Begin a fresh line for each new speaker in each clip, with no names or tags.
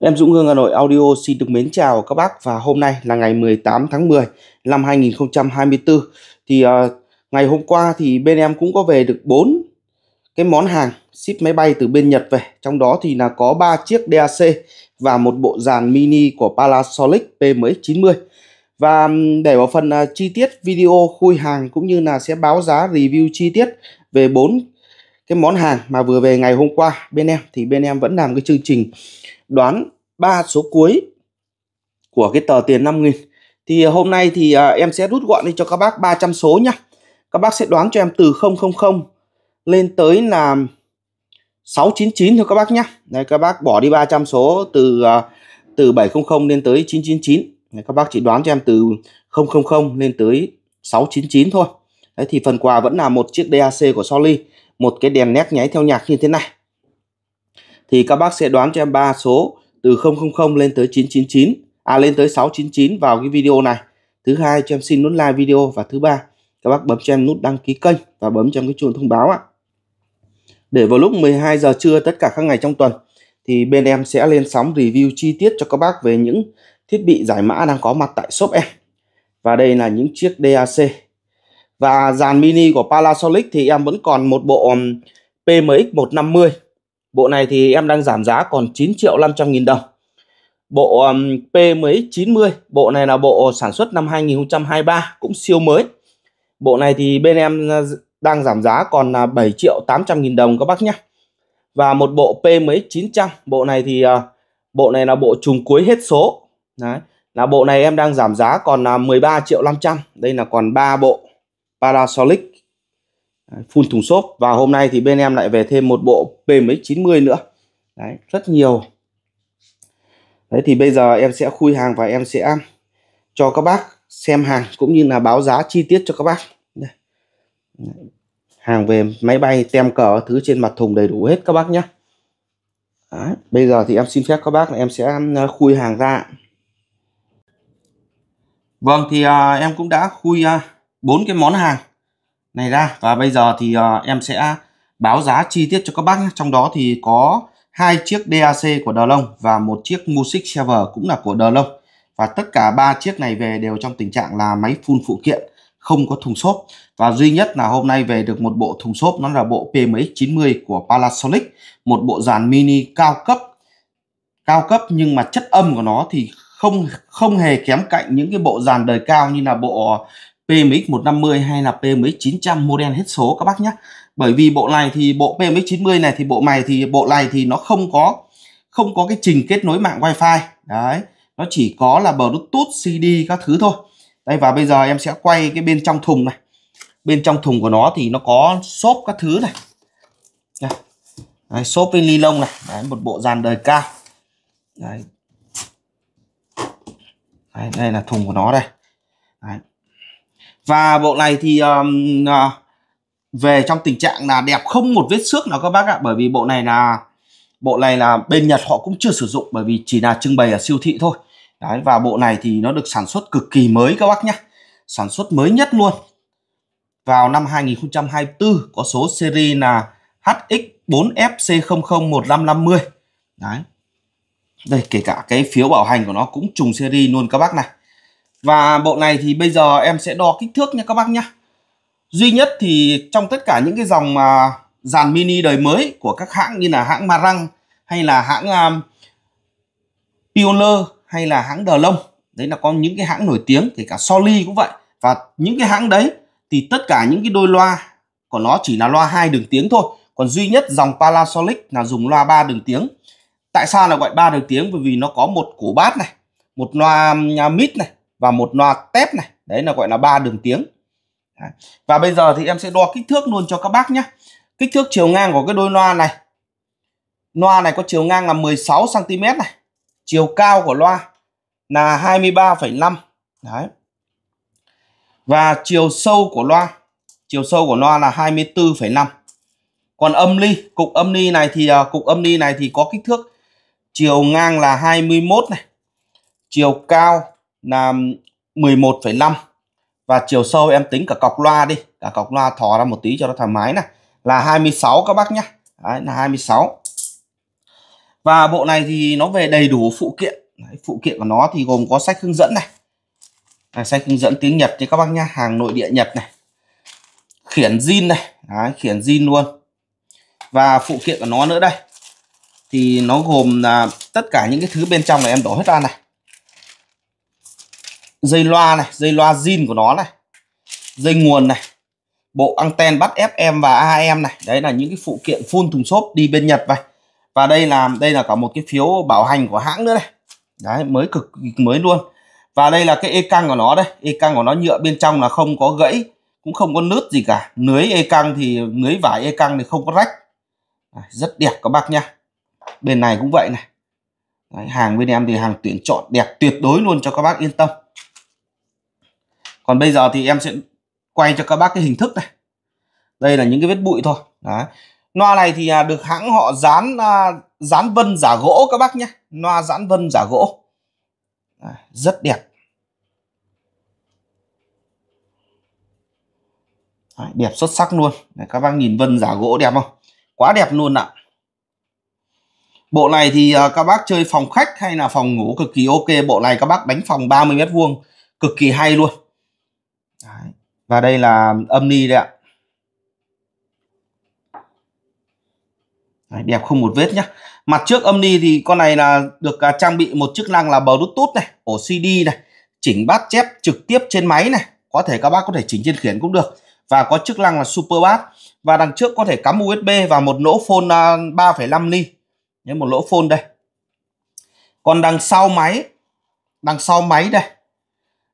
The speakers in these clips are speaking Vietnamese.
Em Dũng Hương Hà Nội Audio xin được mến chào các bác và hôm nay là ngày 18 tháng 10 năm 2024 thì uh, ngày hôm qua thì bên em cũng có về được 4 cái món hàng ship máy bay từ bên Nhật về trong đó thì là có 3 chiếc DAC và một bộ dàn mini của Panasonic PMX90 và để vào phần uh, chi tiết video khui hàng cũng như là sẽ báo giá review chi tiết về 4 cái món hàng mà vừa về ngày hôm qua bên em thì bên em vẫn làm cái chương trình đoán ba số cuối của cái tờ tiền 5 nghìn thì à, hôm nay thì à, em sẽ rút gọn đi cho các bác 300 số nhá các bác sẽ đoán cho em từ 000 lên tới là 699 thôi các bác nhá đây các bác bỏ đi 300 số từ à, từ 700 lên tới 999 Đấy, các bác chỉ đoán cho em từ 000 lên tới 699 thôi Đấy, thì phần quà vẫn là một chiếc DAC của Soli một cái đèn nét nháy theo nhạc như thế này thì các bác sẽ đoán cho em ba số từ 000 lên tới 999 à lên tới 699 vào cái video này thứ hai cho em xin nút like video và thứ ba các bác bấm cho em nút đăng ký kênh và bấm cho em cái chuông thông báo ạ để vào lúc 12 giờ trưa tất cả các ngày trong tuần thì bên em sẽ lên sóng review chi tiết cho các bác về những thiết bị giải mã đang có mặt tại shop em và đây là những chiếc DAC và dàn mini của Palasolic thì em vẫn còn một bộ um, PMX 150 bộ này thì em đang giảm giá còn 9 triệu 500 nghìn đồng bộ um, PMX 90 bộ này là bộ sản xuất năm 2023 cũng siêu mới bộ này thì bên em uh, đang giảm giá còn là uh, 7 triệu 800 nghìn đồng các bác nhé và một bộ PMX 900 bộ này thì uh, bộ này là bộ trùng cuối hết số đấy là bộ này em đang giảm giá còn là 13 triệu 500 đây là còn 3 bộ Parasolic à, phun thùng xốp và hôm nay thì bên em lại về thêm một bộ PMX90 nữa đấy rất nhiều đấy thì bây giờ em sẽ khui hàng và em sẽ cho các bác xem hàng cũng như là báo giá chi tiết cho các bác đây. hàng về máy bay tem cờ thứ trên mặt thùng đầy đủ hết các bác nhé đấy. bây giờ thì em xin phép các bác là em sẽ à, khui hàng ra vâng thì à, em cũng đã khui à, bốn cái món hàng này ra và bây giờ thì uh, em sẽ báo giá chi tiết cho các bác nhé. trong đó thì có hai chiếc DAC của Đờ Long và một chiếc Music Server cũng là của Đờ Long và tất cả ba chiếc này về đều trong tình trạng là máy full phụ kiện không có thùng xốp và duy nhất là hôm nay về được một bộ thùng xốp nó là bộ PMX90 của Panasonic một bộ dàn mini cao cấp cao cấp nhưng mà chất âm của nó thì không không hề kém cạnh những cái bộ dàn đời cao như là bộ PMX 150 hay là PMX 900 model hết số các bác nhé bởi vì bộ này thì bộ PMX 90 này thì bộ này thì bộ này thì nó không có không có cái trình kết nối mạng wifi đấy nó chỉ có là bluetooth CD các thứ thôi đây và bây giờ em sẽ quay cái bên trong thùng này bên trong thùng của nó thì nó có xốp các thứ này xốp với ni lông này đấy, một bộ dàn đời cao đấy. Đấy, đây là thùng của nó đây đấy và bộ này thì um, uh, về trong tình trạng là đẹp không một vết xước nào các bác ạ bởi vì bộ này là bộ này là bên Nhật họ cũng chưa sử dụng bởi vì chỉ là trưng bày ở siêu thị thôi đấy và bộ này thì nó được sản xuất cực kỳ mới các bác nhé sản xuất mới nhất luôn vào năm 2024 có số series là HX4FC001550 đấy đây kể cả cái phiếu bảo hành của nó cũng trùng series luôn các bác này và bộ này thì bây giờ em sẽ đo kích thước nha các bác nhé. Duy nhất thì trong tất cả những cái dòng mà dàn mini đời mới của các hãng như là hãng Marang hay là hãng um, Pioneer hay là hãng Đờ Lông. Đấy là có những cái hãng nổi tiếng, kể cả Soli cũng vậy. Và những cái hãng đấy thì tất cả những cái đôi loa của nó chỉ là loa hai đường tiếng thôi. Còn duy nhất dòng Panasonic là dùng loa 3 đường tiếng. Tại sao là gọi 3 đường tiếng? Bởi vì nó có một cổ bát này, một loa mid um, này, và một loa tép này đấy là gọi là ba đường tiếng và bây giờ thì em sẽ đo kích thước luôn cho các bác nhé kích thước chiều ngang của cái đôi loa này loa này có chiều ngang là 16 cm này chiều cao của loa là 23,5 đấy và chiều sâu của loa chiều sâu của loa là 24,5 còn âm ly cục âm ly này thì à, cục âm ly này thì có kích thước chiều ngang là 21 này chiều cao là 11,5 và chiều sâu em tính cả cọc loa đi cả cọc loa thò ra một tí cho nó thoải mái này là 26 các bác nhé Đấy, là 26 và bộ này thì nó về đầy đủ phụ kiện Đấy, phụ kiện của nó thì gồm có sách hướng dẫn này Đấy, sách hướng dẫn tiếng Nhật cho các bác nhá hàng nội địa Nhật này khiển zin này Đấy, khiển zin luôn và phụ kiện của nó nữa đây thì nó gồm là tất cả những cái thứ bên trong này em đổ hết ra này dây loa này dây loa zin của nó này dây nguồn này bộ anten bắt FM và AM này đấy là những cái phụ kiện full thùng xốp đi bên Nhật vậy và đây là đây là cả một cái phiếu bảo hành của hãng nữa này đấy mới cực mới luôn và đây là cái e căng của nó đây e căng của nó nhựa bên trong là không có gãy cũng không có nứt gì cả lưới e căng thì lưới vải e căng thì không có rách rất đẹp các bác nhá bên này cũng vậy này Đấy, hàng bên em thì hàng tuyển chọn đẹp tuyệt đối luôn cho các bác yên tâm còn bây giờ thì em sẽ quay cho các bác cái hình thức này đây là những cái vết bụi thôi đấy loa này thì à, được hãng họ dán à, dán vân giả gỗ các bác nhé loa dán vân giả gỗ rất đẹp đẹp xuất sắc luôn Đấy, các bác nhìn vân giả gỗ đẹp không quá đẹp luôn ạ bộ này thì à, các bác chơi phòng khách hay là phòng ngủ cực kỳ ok bộ này các bác đánh phòng 30 mét vuông cực kỳ hay luôn và đây là âm ni đấy ạ Đấy, đẹp không một vết nhá mặt trước âm ni thì con này là được à, trang bị một chức năng là bluetooth này ổ cd này chỉnh bát chép trực tiếp trên máy này có thể các bác có thể chỉnh trên khiển cũng được và có chức năng là super bass và đằng trước có thể cắm usb và một lỗ phone uh, 3,5 ly nhớ một lỗ phone đây còn đằng sau máy đằng sau máy đây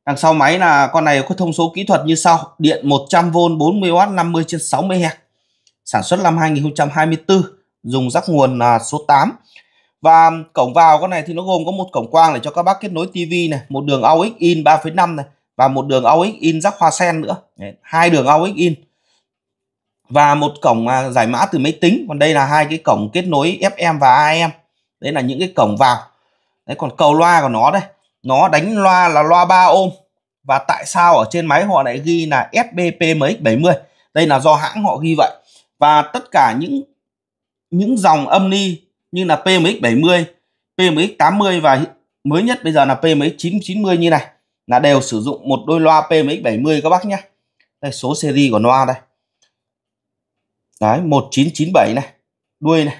Đằng sau máy là con này có thông số kỹ thuật như sau. Điện 100V 40W 50 trên 60 Hz. Sản xuất năm 2024, dùng rắc nguồn à, số 8. Và cổng vào con này thì nó gồm có một cổng quang để cho các bác kết nối TV này, một đường AUX in 3.5 này và một đường AUX in rắc hoa sen nữa. hai đường AUX in. Và một cổng à, giải mã từ máy tính, còn đây là hai cái cổng kết nối FM và AM. Đấy là những cái cổng vào. Đấy còn cầu loa của nó đây nó đánh loa là loa 3 ôm và tại sao ở trên máy họ lại ghi là SBP MX70 đây là do hãng họ ghi vậy và tất cả những những dòng âm ni như là PMX70 PMX80 và mới nhất bây giờ là PMX990 như này là đều sử dụng một đôi loa PMX70 các bác nhé đây số series của loa đây đấy 1997 này đuôi này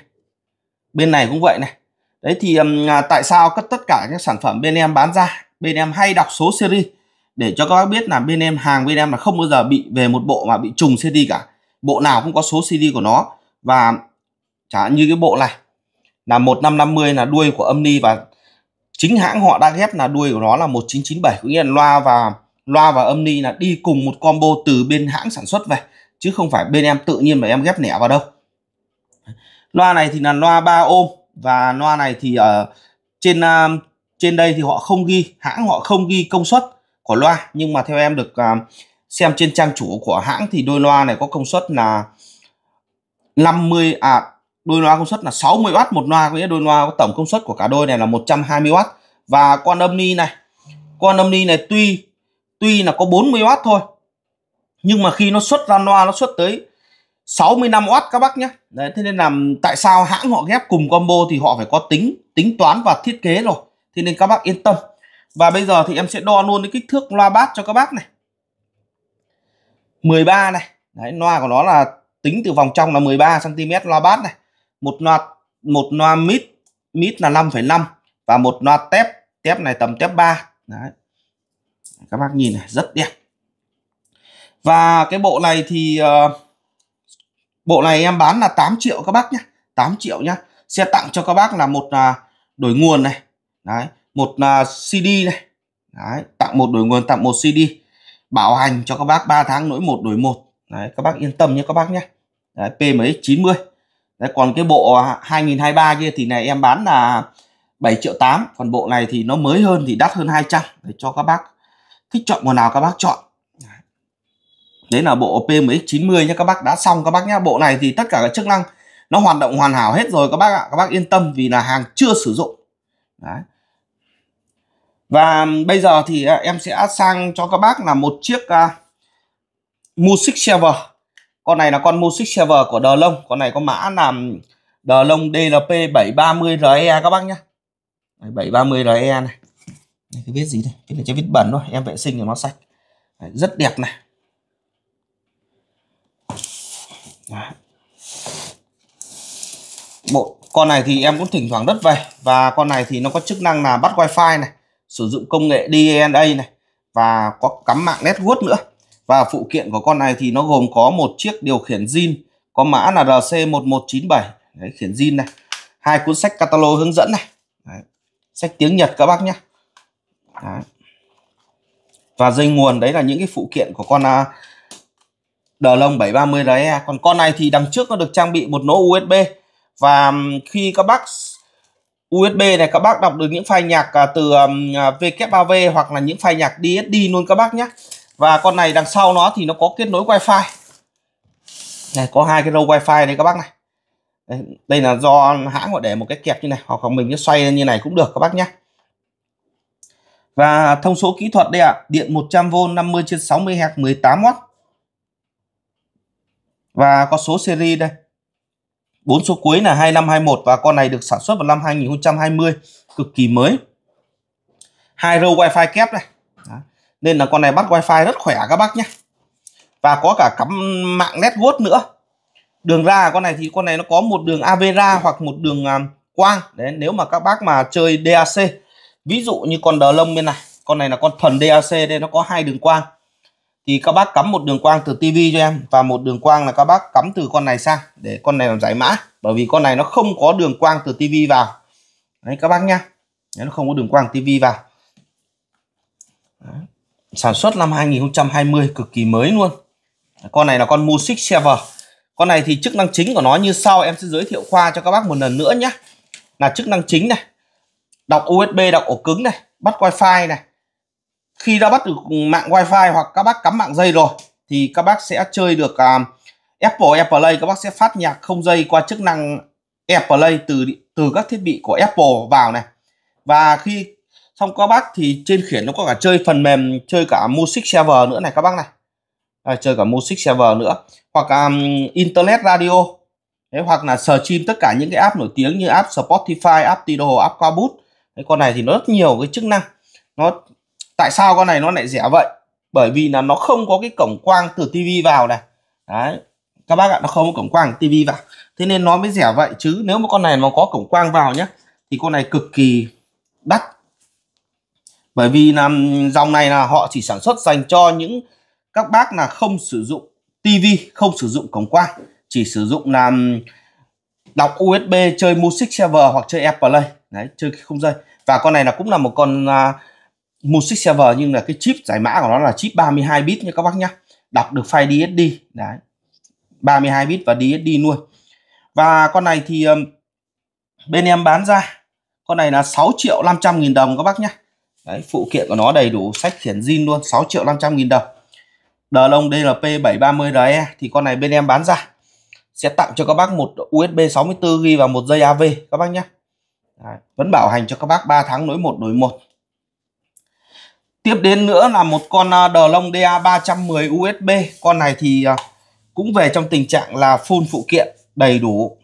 bên này cũng vậy này đấy thì à, tại sao tất cả các sản phẩm bên em bán ra bên em hay đọc số series để cho các bác biết là bên em hàng bên em là không bao giờ bị về một bộ mà bị trùng CD cả bộ nào cũng có số CD của nó và chẳng như cái bộ này là 1550 là đuôi của âm ni và chính hãng họ đã ghép là đuôi của nó là 1997 cũng nghĩa là loa và loa và âm ni là đi cùng một combo từ bên hãng sản xuất về chứ không phải bên em tự nhiên mà em ghép lẻ vào đâu loa này thì là loa 3 ôm và loa này thì ở ờ, trên ờ, trên đây thì họ không ghi hãng họ không ghi công suất của loa nhưng mà theo em được ờ, xem trên trang chủ của hãng thì đôi loa này có công suất là 50 à đôi loa công suất là 60W một loa có nghĩa đôi loa có tổng công suất của cả đôi này là 120W và con âm ni này con âm ni này tuy tuy là có 40W thôi nhưng mà khi nó xuất ra loa nó xuất tới 65W các bác nhé Đấy, thế nên làm tại sao hãng họ ghép cùng combo thì họ phải có tính tính toán và thiết kế rồi thế nên các bác yên tâm và bây giờ thì em sẽ đo luôn cái kích thước loa bát cho các bác này 13 này Đấy, loa của nó là tính từ vòng trong là 13 cm loa bát này một loa một loa mid mid là 5,5 và một loa tép tép này tầm tép 3 Đấy. các bác nhìn này rất đẹp và cái bộ này thì uh, bộ này em bán là 8 triệu các bác nhé 8 triệu nhá xe tặng cho các bác là một là đổi nguồn này đấy một là CD này đấy tặng một đổi nguồn tặng một CD bảo hành cho các bác 3 tháng nỗi một đổi một đấy các bác yên tâm nhé các bác nhé đấy, PMX 90 đấy còn cái bộ 2023 kia thì này em bán là 7 triệu 8 còn bộ này thì nó mới hơn thì đắt hơn 200 để cho các bác thích chọn màu nào các bác chọn đấy là bộ PMX 90 nha các bác đã xong các bác nhá bộ này thì tất cả các chức năng nó hoạt động hoàn hảo hết rồi các bác ạ các bác yên tâm vì là hàng chưa sử dụng đấy. và bây giờ thì à, em sẽ sang cho các bác là một chiếc uh, Music Server con này là con Music Server của Đờ Lông con này có mã là Đờ Lông DLP 730 RE các bác nhé 730 RE này cái viết gì đây cái này cho viết bẩn thôi em vệ sinh thì nó sạch rất đẹp này bộ con này thì em cũng thỉnh thoảng đất về và con này thì nó có chức năng là bắt wifi này sử dụng công nghệ DNA này và có cắm mạng network nữa và phụ kiện của con này thì nó gồm có một chiếc điều khiển zin có mã là RC1197 Đấy, khiển zin này hai cuốn sách catalog hướng dẫn này Đấy. sách tiếng Nhật các bác nhé và dây nguồn đấy là những cái phụ kiện của con à, đờ Dlong 730 RE. Còn con này thì đằng trước nó được trang bị một nỗ USB và khi các bác USB này các bác đọc được những file nhạc à, từ W3V à, hoặc là những file nhạc DSD luôn các bác nhé. Và con này đằng sau nó thì nó có kết nối wi-fi Này có hai cái râu fi đấy các bác này. Đây, là do hãng họ để một cái kẹp như này hoặc mình cứ xoay như này cũng được các bác nhé. Và thông số kỹ thuật đây ạ, à, điện 100V 50 trên 60 Hz 18W và có số seri đây. Bốn số cuối là 2521 và con này được sản xuất vào năm 2020, cực kỳ mới. Hai râu wifi kép này. Đó. Nên là con này bắt wifi rất khỏe các bác nhé. Và có cả cắm mạng network nữa. Đường ra con này thì con này nó có một đường Avera hoặc một đường à, quang. Đấy, nếu mà các bác mà chơi DAC, ví dụ như con đờ lông bên này, con này là con thuần DAC đây nó có hai đường quang thì các bác cắm một đường quang từ TV cho em và một đường quang là các bác cắm từ con này sang để con này làm giải mã bởi vì con này nó không có đường quang từ TV vào đấy các bác nhá nó không có đường quang TV vào đấy. sản xuất năm 2020 cực kỳ mới luôn con này là con Music Server con này thì chức năng chính của nó như sau em sẽ giới thiệu qua cho các bác một lần nữa nhé là chức năng chính này đọc USB đọc ổ cứng này bắt wifi này khi đã bắt được mạng wifi hoặc các bác cắm mạng dây rồi thì các bác sẽ chơi được uh, Apple AirPlay các bác sẽ phát nhạc không dây qua chức năng AirPlay từ từ các thiết bị của Apple vào này và khi xong các bác thì trên khiển nó có cả chơi phần mềm chơi cả music server nữa này các bác này à, chơi cả music server nữa hoặc um, internet radio Đấy, hoặc là chim tất cả những cái app nổi tiếng như app Spotify, app Tidal, app Kahoot. Đấy, con này thì nó rất nhiều cái chức năng. Nó tại sao con này nó lại rẻ vậy bởi vì là nó không có cái cổng quang từ tivi vào này đấy các bác ạ nó không có cổng quang tivi vào thế nên nó mới rẻ vậy chứ nếu mà con này nó có cổng quang vào nhé thì con này cực kỳ đắt bởi vì là dòng này là họ chỉ sản xuất dành cho những các bác là không sử dụng tivi không sử dụng cổng quang chỉ sử dụng làm đọc USB chơi music server hoặc chơi Apple Play đấy chơi không dây và con này là cũng là một con uh, một sig server nhưng là cái chip giải mã của nó là chip 32 bit nha các bác nhá đọc được file DSD đấy 32 bit và DSD luôn. và con này thì bên em bán ra con này là 6 triệu 500 nghìn đồng các bác nhá đấy phụ kiện của nó đầy đủ sách khiển zin luôn 6 triệu 500 nghìn đồng đờ lông DLP 730 RE thì con này bên em bán ra sẽ tặng cho các bác một USB 64 ghi và một dây AV các bác nhá. Đấy, vẫn bảo hành cho các bác 3 tháng nối 1 đổi 1. Tiếp đến nữa là một con à, đờ lông DA310 USB. Con này thì à, cũng về trong tình trạng là full phụ kiện đầy đủ.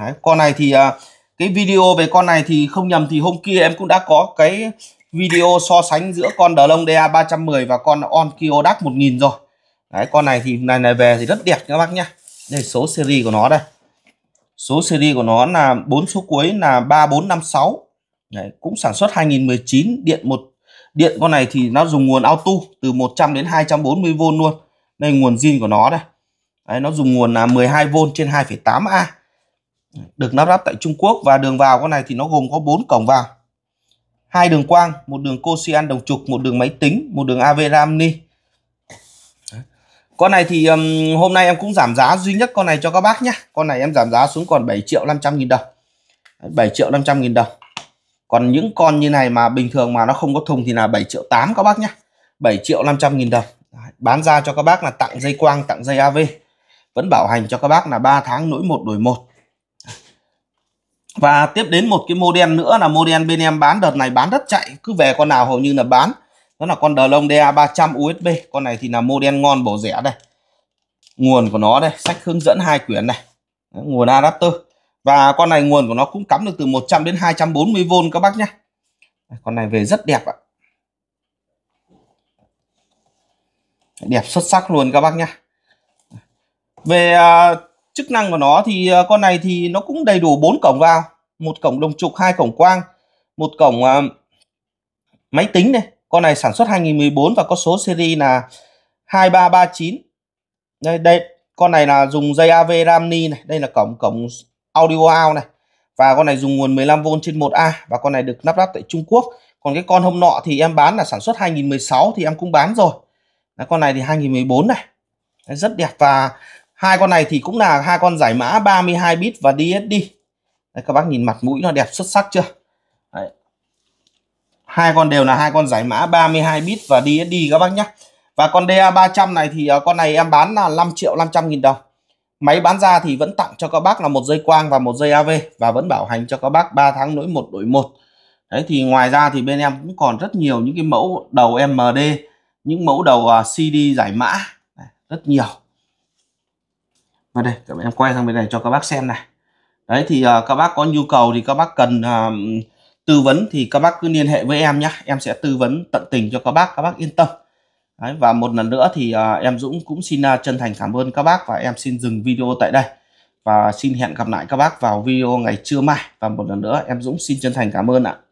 Đấy, con này thì à, cái video về con này thì không nhầm thì hôm kia em cũng đã có cái video so sánh giữa con đờ lông DA310 và con Onkyo DAC 1000 rồi. Đấy, con này thì này này về thì rất đẹp các bác nhá. Đây số series của nó đây. Số series của nó là bốn số cuối là 3456. Đấy, cũng sản xuất 2019 điện một Điện con này thì nó dùng nguồn auto từ 100 đến 240V luôn. Đây nguồn zin của nó đây. Đấy, nó dùng nguồn là 12V trên 2,8A. Được lắp ráp tại Trung Quốc và đường vào con này thì nó gồm có 4 cổng vào. Hai đường quang, một đường coaxial đồng trục, một đường máy tính, một đường AV RAM Con này thì um, hôm nay em cũng giảm giá duy nhất con này cho các bác nhé. Con này em giảm giá xuống còn 7 triệu 500 nghìn đồng. 7 triệu 500 nghìn đồng còn những con như này mà bình thường mà nó không có thùng thì là 7 triệu 8 các bác nhé 7 triệu 500 nghìn đồng bán ra cho các bác là tặng dây quang tặng dây AV vẫn bảo hành cho các bác là 3 tháng nỗi một đổi một và tiếp đến một cái model nữa là model bên em bán đợt này bán rất chạy cứ về con nào hầu như là bán đó là con Dlong DA 300 USB con này thì là model ngon bổ rẻ đây nguồn của nó đây sách hướng dẫn hai quyển này nguồn adapter và con này nguồn của nó cũng cắm được từ 100 đến 240V các bác nhé con này về rất đẹp ạ đẹp xuất sắc luôn các bác nhé về à, chức năng của nó thì à, con này thì nó cũng đầy đủ bốn cổng vào một cổng đồng trục hai cổng quang một cổng à, máy tính này con này sản xuất 2014 và có số seri là 2339 đây đây con này là dùng dây AV Ramni này đây là cổng cổng audio out này và con này dùng nguồn 15V trên 1A và con này được lắp ráp tại Trung Quốc còn cái con hôm nọ thì em bán là sản xuất 2016 thì em cũng bán rồi Đấy, con này thì 2014 này Đấy, rất đẹp và hai con này thì cũng là hai con giải mã 32 bit và DSD Đấy, các bác nhìn mặt mũi nó đẹp xuất sắc chưa Đấy. hai con đều là hai con giải mã 32 bit và DSD các bác nhé và con DA300 này thì à, con này em bán là 5 triệu 500 nghìn đồng Máy bán ra thì vẫn tặng cho các bác là một dây quang và một dây AV và vẫn bảo hành cho các bác 3 tháng nối một đổi một. Đấy thì ngoài ra thì bên em cũng còn rất nhiều những cái mẫu đầu MD, những mẫu đầu à, CD giải mã rất nhiều. Và đây các em quay sang bên này cho các bác xem này. Đấy thì à, các bác có nhu cầu thì các bác cần à, tư vấn thì các bác cứ liên hệ với em nhé. Em sẽ tư vấn tận tình cho các bác, các bác yên tâm. Đấy, và một lần nữa thì à, em Dũng cũng xin à, chân thành cảm ơn các bác và em xin dừng video tại đây và xin hẹn gặp lại các bác vào video ngày trưa mai và một lần nữa em Dũng xin chân thành cảm ơn ạ.